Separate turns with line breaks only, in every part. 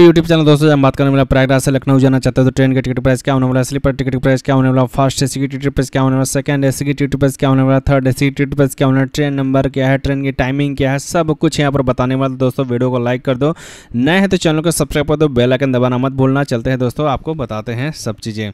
के YouTube channel दोस्तों हम बात करने वाला प्रयागराज से लखनऊ जाना चाहते हैं तो ट्रेन के टिकट प्राइस क्या होने वाला है स्लीपर टिकट प्राइस क्या होने वाला फर्स्ट एसी की टिकट प्राइस क्या होने वाला सेकंड एसी की टिकट प्राइस क्या होने वाला थर्ड एसी की टिकट प्राइस क्या होने वाला ट्रेन नंबर क्या है ट्रेन की टाइमिंग क्या है सब कुछ यहाँ पर बताने वाला दोस्तों वीडियो को लाइक कर दो नए हैं तो चैनल को सब्सक्राइब कर दो बेलाइकन दबाना मत भूलना चलते हैं दोस्तों आपको बताते हैं सब चीज़ें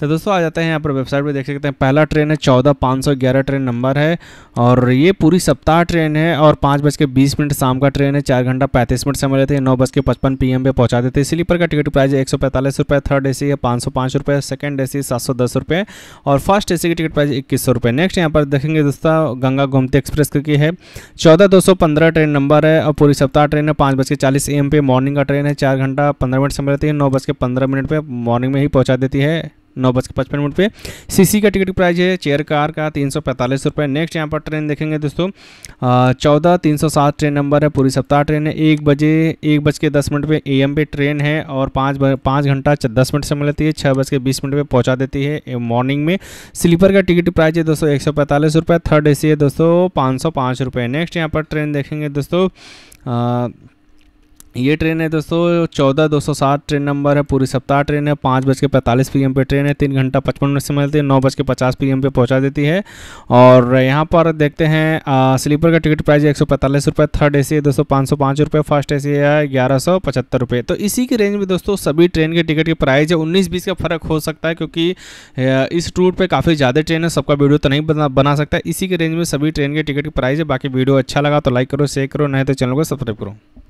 तो दोस्तों आ जाते हैं यहाँ पर वेबसाइट पर देख सकते हैं पहला ट्रेन है चौदह पाँच सौ ग्यारह ट्रेन नंबर है और ये पूरी सप्ताह ट्रेन है और पाँच बज के बीस मिनट शाम का ट्रेन है चार घंटा पैंतीस मिनट समय लेते हैं नौ बज के पचपन पी एम पे पहुंचा देते हैं स्लीपर का टिकट प्राइस एक सौ पैंतालीस रुपये थर्ड ए सी है पाँच सौ पाँच रुपये सेकेंड ए सी सात सौ दस रुपये और फर्स्ट ए सी की टिकट प्राइस इक्कीस सौ रुपये नेक्स्ट यहाँ पर देखेंगे दोस्तों गंगा गोमती एक्सप्रेस की है चौदह दो सौ पंद्रह ट्रेन नंबर है और पूरी सप्ताह ट्रेन है पाँच बज के चालीस ए एम पे मॉर्निंग का ट्रेन है चार घंटा पंद्रह मिनट समय रहती है नौ बज के पंद्रह मिनट पर मॉर्निंग में ही पहुँचा देती है नौ बज के पचपन मिनट पे सीसी का टिकट प्राइस है चेयर कार का तीन सौ पैंतालीस रुपये नेक्स्ट यहाँ पर ट्रेन देखेंगे दोस्तों चौदह तीन सौ सात ट्रेन नंबर है पूरी सप्ताह ट्रेन है एक बजे एक बज के दस मिनट पे एम पे ट्रेन है और पाँच पाँच घंटा दस मिनट से मिलती है छः बज के बीस मिनट पे पहुँचा देती है मॉर्निंग में स्लीपर का टिकट प्राइस है दोस्तों एक सौ पैंतालीस रुपये थर्ड ए सी है दोस्तों पाँच सौ पाँच रुपये नेक्स्ट यहाँ पर ट्रेन देखेंगे दोस्तों ये ट्रेन है दोस्तों चौदह दो सौ सात ट्रेन नंबर है पूरी सप्ताह ट्रेन है पाँच बज के पैंतालीस पी एम पे ट्रेन है तीन घंटा पचपन मिनट से मिलती है नौ बज के पचास पी एम पे पहुँचा देती है और यहाँ पर देखते हैं आ, स्लीपर का टिकट प्राइस एक सौ पैंतालीस रुपये थर्ड ए सी है दोस्तों पाँच सौ पाँच रुपये फर्स्ट ए सी है ग्यारह सौ पचहत्तर रुपये तो इसी की रेंज में दोस्तों सभी ट्रेन के टिकट की प्राइस है उन्नीस बीस का फ़र्क हो सकता है क्योंकि इस रूट पर काफ़ी ज़्यादा ट्रेन है सबका वीडियो तो नहीं बना बना सकता इसी के रेंज में सभी ट्रेन के टिकट की प्राइस है बाकी वीडियो अच्छा लगा तो लाइक करो शेयर करो नहीं तो चैनल को सब्सक्राइब करो